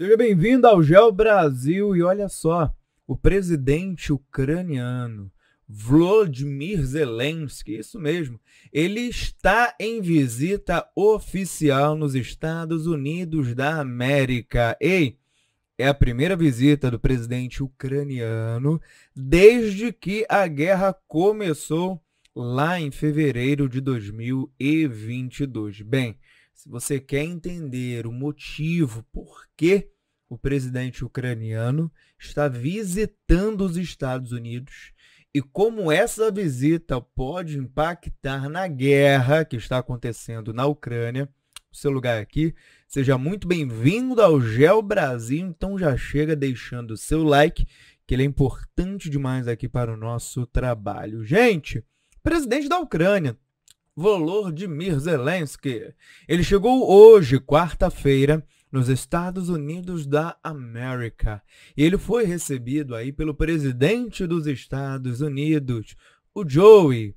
Seja bem-vindo ao Gel Brasil e olha só, o presidente ucraniano Vladimir Zelensky, isso mesmo, ele está em visita oficial nos Estados Unidos da América. Ei, é a primeira visita do presidente ucraniano desde que a guerra começou lá em fevereiro de 2022. Bem, se você quer entender o motivo por que o presidente ucraniano está visitando os Estados Unidos e como essa visita pode impactar na guerra que está acontecendo na Ucrânia, o seu lugar aqui. Seja muito bem-vindo ao Gel Brasil. Então já chega deixando o seu like, que ele é importante demais aqui para o nosso trabalho. Gente, presidente da Ucrânia Volodymyr Zelensky. Ele chegou hoje, quarta-feira, nos Estados Unidos da América. E ele foi recebido aí pelo presidente dos Estados Unidos, o Joey,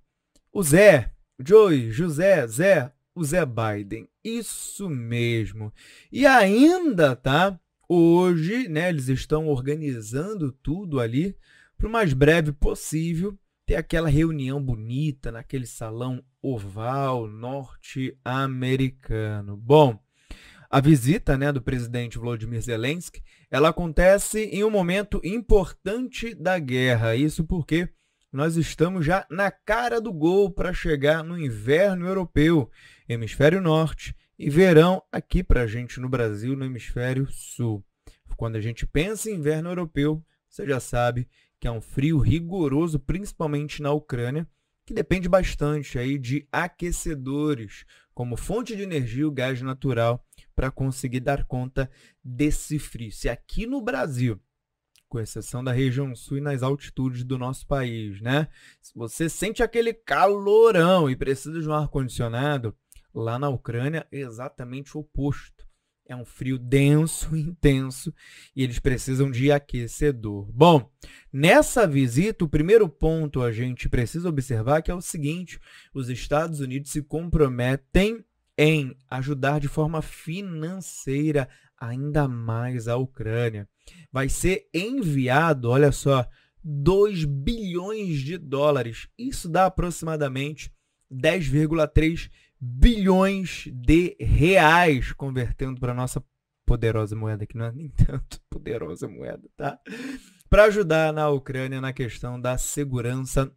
o Zé, Joey, José, Zé, o Zé Biden. Isso mesmo. E ainda, tá? Hoje, né, eles estão organizando tudo ali para o mais breve possível ter aquela reunião bonita naquele salão oval norte-americano. Bom, a visita né, do presidente vladimir Zelensky ela acontece em um momento importante da guerra. Isso porque nós estamos já na cara do gol para chegar no inverno europeu, hemisfério norte, e verão aqui para a gente no Brasil, no hemisfério sul. Quando a gente pensa em inverno europeu, você já sabe que é um frio rigoroso, principalmente na Ucrânia, que depende bastante aí de aquecedores como fonte de energia o gás natural para conseguir dar conta desse frio. Se aqui no Brasil com exceção da região sul e nas altitudes do nosso país, né? Se você sente aquele calorão e precisa de um ar-condicionado, lá na Ucrânia é exatamente o oposto. É um frio denso, intenso, e eles precisam de aquecedor. Bom, nessa visita, o primeiro ponto a gente precisa observar é que é o seguinte: os Estados Unidos se comprometem em ajudar de forma financeira ainda mais a Ucrânia. Vai ser enviado, olha só, 2 bilhões de dólares. Isso dá aproximadamente 10,3 bilhões de reais, convertendo para nossa poderosa moeda, que não é nem tanto poderosa moeda, tá? Para ajudar na Ucrânia na questão da segurança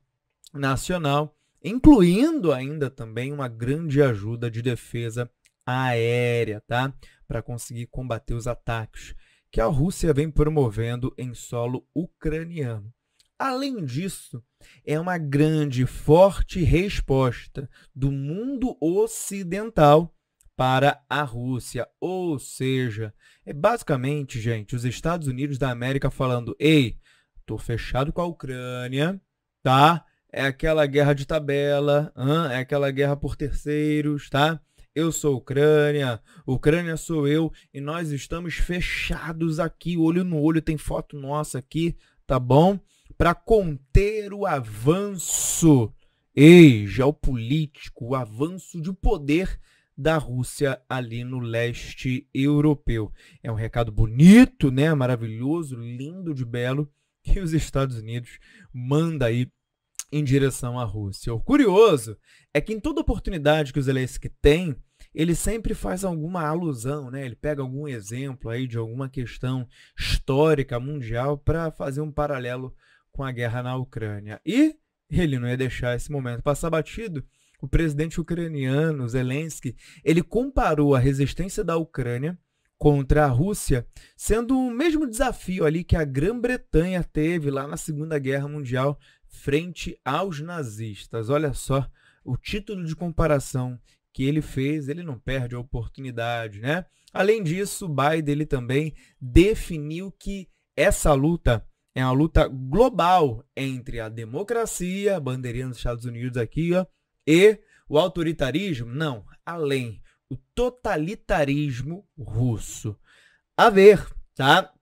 nacional, incluindo ainda também uma grande ajuda de defesa aérea, tá? Para conseguir combater os ataques que a Rússia vem promovendo em solo ucraniano. Além disso, é uma grande, forte resposta do mundo ocidental para a Rússia. Ou seja, é basicamente, gente, os Estados Unidos da América falando: ei, tô fechado com a Ucrânia, tá? É aquela guerra de tabela, hein? é aquela guerra por terceiros, tá? Eu sou Ucrânia, Ucrânia sou eu e nós estamos fechados aqui, olho no olho, tem foto nossa aqui, tá bom? para conter o avanço e geopolítico, o avanço de poder da Rússia ali no leste europeu. É um recado bonito, né? Maravilhoso, lindo de belo que os Estados Unidos manda aí em direção à Rússia. O curioso é que em toda oportunidade que o Zelensky tem, ele sempre faz alguma alusão, né? Ele pega algum exemplo aí de alguma questão histórica mundial para fazer um paralelo com a guerra na Ucrânia. E ele não ia deixar esse momento passar batido. O presidente ucraniano Zelensky, ele comparou a resistência da Ucrânia contra a Rússia, sendo o mesmo desafio ali que a Grã-Bretanha teve lá na Segunda Guerra Mundial frente aos nazistas. Olha só o título de comparação que ele fez, ele não perde a oportunidade, né? Além disso, Biden ele também definiu que essa luta é uma luta global entre a democracia, a bandeirinha dos Estados Unidos aqui, ó, e o autoritarismo, não, além, o totalitarismo russo. A ver, tá?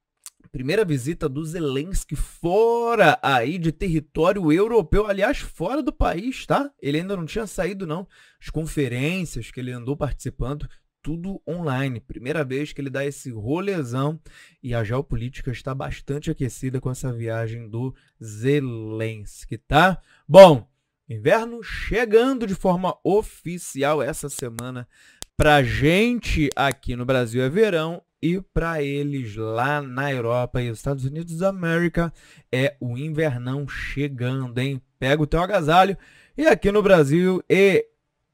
Primeira visita do Zelensky fora aí de território europeu, aliás, fora do país, tá? Ele ainda não tinha saído, não. As conferências que ele andou participando tudo online. Primeira vez que ele dá esse rolezão e a geopolítica está bastante aquecida com essa viagem do Zelensky, tá? Bom, inverno chegando de forma oficial essa semana. Pra gente aqui no Brasil é verão e para eles lá na Europa e nos Estados Unidos da América é o invernão chegando, hein? Pega o teu agasalho e aqui no Brasil e ei,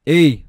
ei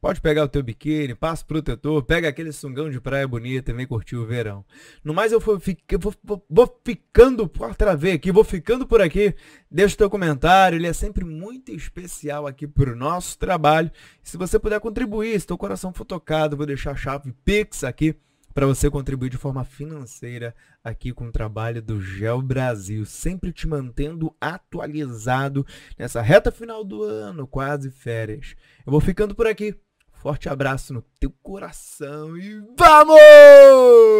Pode pegar o teu biquíni, passa protetor, pega aquele sungão de praia bonita e vem curtir o verão. No mais, eu vou, eu vou, vou, vou ficando por travei aqui, vou ficando por aqui. Deixa o teu comentário, ele é sempre muito especial aqui para o nosso trabalho. se você puder contribuir, se teu coração for tocado, vou deixar a chave Pix aqui para você contribuir de forma financeira aqui com o trabalho do Gel Brasil, sempre te mantendo atualizado nessa reta final do ano, quase férias. Eu vou ficando por aqui. Forte abraço no teu coração e vamos!